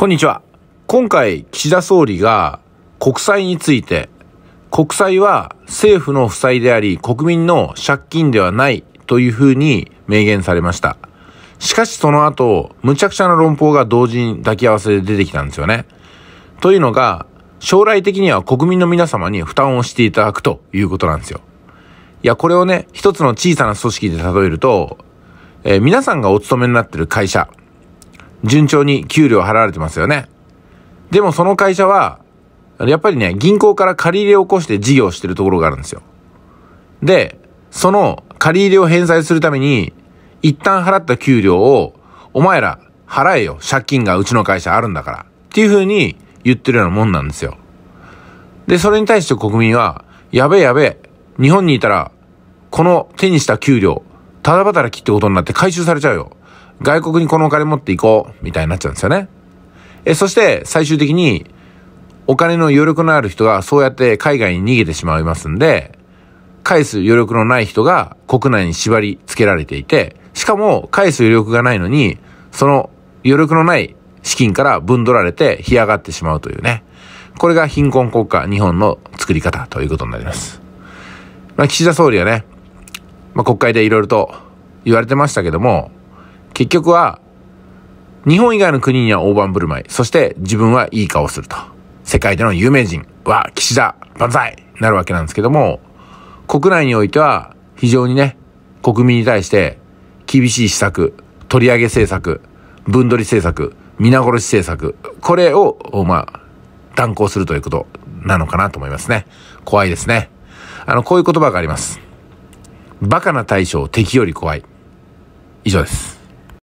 こんにちは。今回、岸田総理が国債について、国債は政府の負債であり、国民の借金ではないというふうに明言されました。しかしその後、むちゃくちゃな論法が同時に抱き合わせで出てきたんですよね。というのが、将来的には国民の皆様に負担をしていただくということなんですよ。いや、これをね、一つの小さな組織で例えると、えー、皆さんがお勤めになってる会社、順調に給料払われてますよね。でもその会社は、やっぱりね、銀行から借り入れを起こして事業してるところがあるんですよ。で、その借り入れを返済するために、一旦払った給料を、お前ら払えよ、借金がうちの会社あるんだから。っていう風に言ってるようなもんなんですよ。で、それに対して国民は、やべえやべえ、日本にいたら、この手にした給料、ただ働きってことになって回収されちゃうよ。外国にこのお金持っていこう、みたいになっちゃうんですよね。え、そして最終的に、お金の余力のある人がそうやって海外に逃げてしまいますんで、返す余力のない人が国内に縛り付けられていて、しかも返す余力がないのに、その余力のない資金から分取られて干上がってしまうというね。これが貧困国家日本の作り方ということになります。まあ、岸田総理はね、まあ、国会でいろいろと言われてましたけども、結局は、日本以外の国には大盤振る舞い、そして自分はいい顔をすると。世界での有名人は岸田万歳なるわけなんですけども、国内においては非常にね、国民に対して厳しい施策、取り上げ政策、分取り政策、皆殺し政策、これを、まあ、断行するということなのかなと思いますね。怖いですね。あの、こういう言葉があります。バカな対象、敵より怖い。以上です。